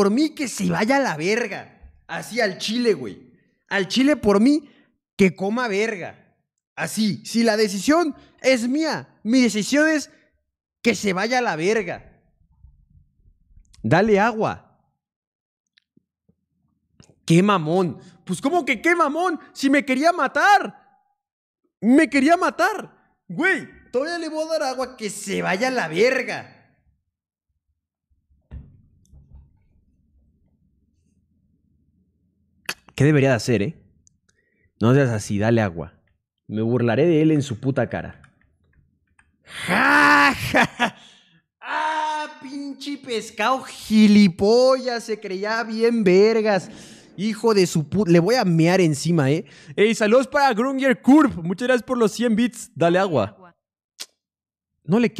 por mí que se vaya a la verga. Así al chile, güey. Al chile por mí que coma verga. Así, si la decisión es mía, mi decisión es que se vaya a la verga. Dale agua. ¡Qué mamón! Pues como que qué mamón? Si me quería matar. Me quería matar. Güey, todavía le voy a dar agua que se vaya a la verga. ¿Qué debería de hacer, eh? No seas así, dale agua. Me burlaré de él en su puta cara. ¡Ja, ja! ¡Ah, pinche pescado gilipollas! Se creía bien vergas. Hijo de su puta. Le voy a mear encima, ¿eh? ¡Ey, saludos para Grunger Curve! Muchas gracias por los 100 bits. Dale agua. No le quiero.